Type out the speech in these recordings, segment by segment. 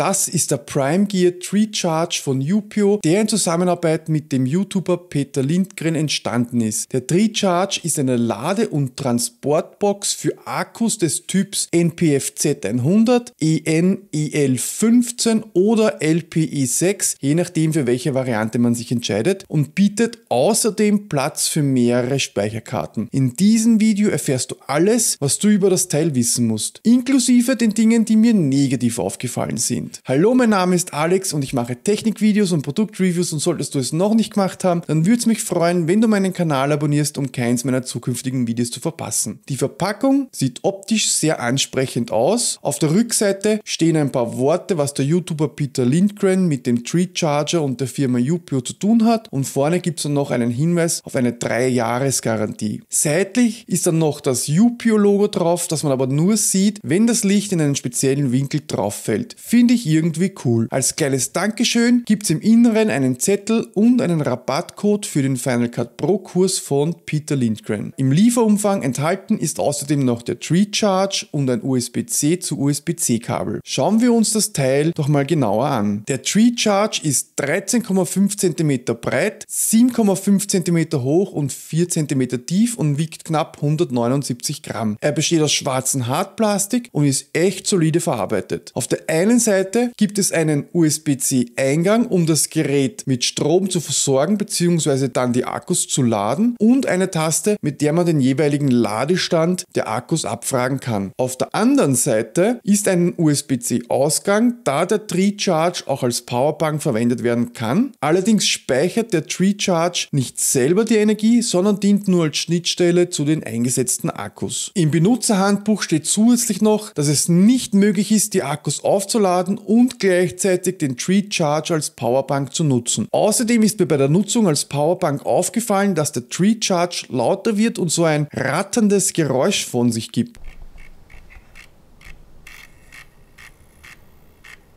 Das ist der Prime Gear Tree Charge von Upio, der in Zusammenarbeit mit dem YouTuber Peter Lindgren entstanden ist. Der Tree Charge ist eine Lade- und Transportbox für Akkus des Typs NPFZ 100, ENEL 15 oder LPE 6, je nachdem für welche Variante man sich entscheidet und bietet außerdem Platz für mehrere Speicherkarten. In diesem Video erfährst du alles, was du über das Teil wissen musst, inklusive den Dingen, die mir negativ aufgefallen sind kommt. Hallo, mein Name ist Alex und ich mache Technikvideos und Produktreviews und solltest du es noch nicht gemacht haben, dann würde es mich freuen, wenn du meinen Kanal abonnierst, um keins meiner zukünftigen Videos zu verpassen. Die Verpackung sieht optisch sehr ansprechend aus. Auf der Rückseite stehen ein paar Worte, was der YouTuber Peter Lindgren mit dem Tree Charger und der Firma Yupio zu tun hat und vorne gibt es dann noch einen Hinweis auf eine 3-Jahres-Garantie. Seitlich ist dann noch das yupio logo drauf, das man aber nur sieht, wenn das Licht in einen speziellen Winkel drauf fällt. Finde ich ich irgendwie cool. Als kleines Dankeschön gibt es im Inneren einen Zettel und einen Rabattcode für den Final Cut Pro Kurs von Peter Lindgren. Im Lieferumfang enthalten ist außerdem noch der Tree Charge und ein USB-C zu USB-C Kabel. Schauen wir uns das Teil doch mal genauer an. Der Tree Charge ist 13,5 cm breit, 7,5 cm hoch und 4 cm tief und wiegt knapp 179 Gramm. Er besteht aus schwarzem Hartplastik und ist echt solide verarbeitet. Auf der einen Seite Seite gibt es einen USB-C-Eingang, um das Gerät mit Strom zu versorgen bzw. dann die Akkus zu laden und eine Taste, mit der man den jeweiligen Ladestand der Akkus abfragen kann. Auf der anderen Seite ist ein USB-C-Ausgang, da der Tree Charge auch als Powerbank verwendet werden kann. Allerdings speichert der Tree Charge nicht selber die Energie, sondern dient nur als Schnittstelle zu den eingesetzten Akkus. Im Benutzerhandbuch steht zusätzlich noch, dass es nicht möglich ist, die Akkus aufzuladen aufzuladen und gleichzeitig den Tree Charge als Powerbank zu nutzen. Außerdem ist mir bei der Nutzung als Powerbank aufgefallen, dass der Tree Charge lauter wird und so ein ratterndes Geräusch von sich gibt.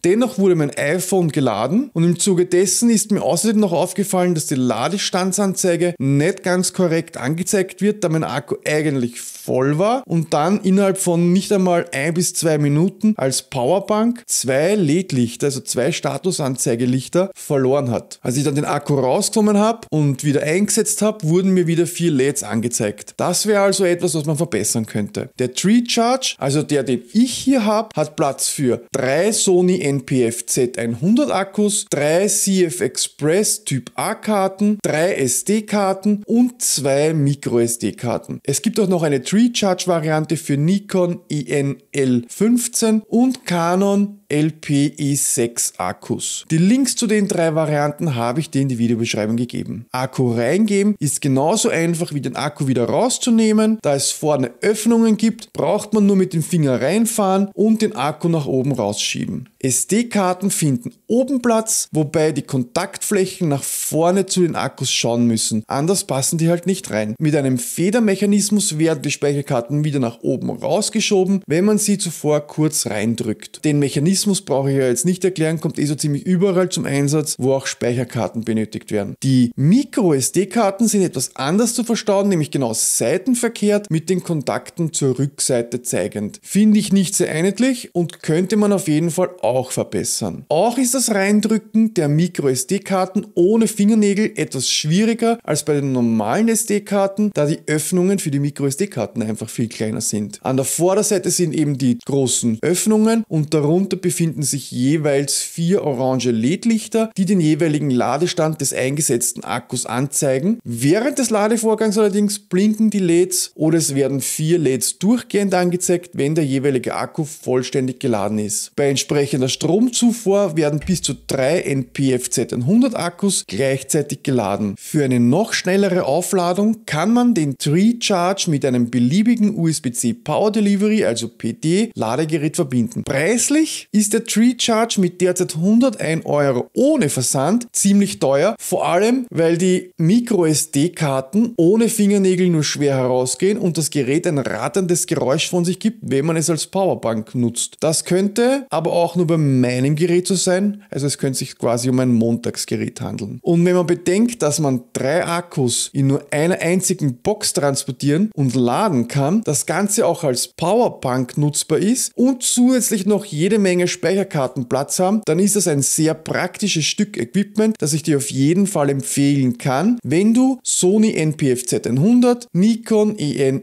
Dennoch wurde mein iPhone geladen und im Zuge dessen ist mir außerdem noch aufgefallen, dass die Ladestandsanzeige nicht ganz korrekt angezeigt wird, da mein Akku eigentlich voll war und dann innerhalb von nicht einmal ein bis zwei Minuten als Powerbank zwei LED-Lichter, also zwei Statusanzeigelichter verloren hat. Als ich dann den Akku rausgenommen habe und wieder eingesetzt habe, wurden mir wieder vier LEDs angezeigt. Das wäre also etwas, was man verbessern könnte. Der Tree Charge, also der, den ich hier habe, hat Platz für drei Sony NPF 100 Akkus, 3 CF Express Typ A Karten, 3 SD-Karten und 2 Micro SD karten Es gibt auch noch eine Tree-Charge-Variante für Nikon INL15 e und Canon LPI6 Akkus. Die Links zu den drei Varianten habe ich dir in die Videobeschreibung gegeben. Akku reingeben ist genauso einfach wie den Akku wieder rauszunehmen. Da es vorne Öffnungen gibt, braucht man nur mit dem Finger reinfahren und den Akku nach oben rausschieben. SD-Karten finden oben Platz, wobei die Kontaktflächen nach vorne zu den Akkus schauen müssen. Anders passen die halt nicht rein. Mit einem Federmechanismus werden die Speicherkarten wieder nach oben rausgeschoben, wenn man sie zuvor kurz reindrückt. Den Mechanismus Mechanismus brauche ich ja jetzt nicht erklären, kommt eh so ziemlich überall zum Einsatz, wo auch Speicherkarten benötigt werden. Die microsd karten sind etwas anders zu verstauen, nämlich genau seitenverkehrt mit den Kontakten zur Rückseite zeigend. Finde ich nicht sehr einheitlich und könnte man auf jeden Fall auch verbessern. Auch ist das Reindrücken der microsd karten ohne Fingernägel etwas schwieriger als bei den normalen SD-Karten, da die Öffnungen für die microsd karten einfach viel kleiner sind. An der Vorderseite sind eben die großen Öffnungen und darunter befinden befinden sich jeweils vier orange LED-Lichter, die den jeweiligen Ladestand des eingesetzten Akkus anzeigen. Während des Ladevorgangs allerdings blinken die LEDs oder es werden vier LEDs durchgehend angezeigt, wenn der jeweilige Akku vollständig geladen ist. Bei entsprechender Stromzufuhr werden bis zu drei NPFZ 100 Akkus gleichzeitig geladen. Für eine noch schnellere Aufladung kann man den Tree Charge mit einem beliebigen USB-C Power Delivery, also PD, Ladegerät verbinden. Preislich ist der Tree Charge mit derzeit 101 Euro ohne Versand ziemlich teuer, vor allem weil die MicroSD-Karten ohne Fingernägel nur schwer herausgehen und das Gerät ein ratterndes Geräusch von sich gibt, wenn man es als Powerbank nutzt. Das könnte aber auch nur bei meinem Gerät so sein, also es könnte sich quasi um ein Montagsgerät handeln. Und wenn man bedenkt, dass man drei Akkus in nur einer einzigen Box transportieren und laden kann, das Ganze auch als Powerbank nutzbar ist und zusätzlich noch jede Menge Menge Speicherkarten Platz haben, dann ist das ein sehr praktisches Stück Equipment, das ich dir auf jeden Fall empfehlen kann, wenn du Sony NPFZ 100, Nikon EN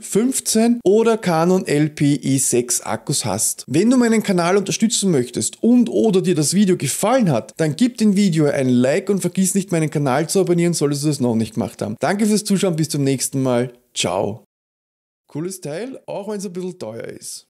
15 oder Canon LPI6 Akkus hast. Wenn du meinen Kanal unterstützen möchtest und oder dir das Video gefallen hat, dann gib dem Video ein Like und vergiss nicht meinen Kanal zu abonnieren, solltest du das noch nicht gemacht haben. Danke fürs Zuschauen, bis zum nächsten Mal. Ciao. Cooles Teil, auch wenn es ein bisschen teuer ist.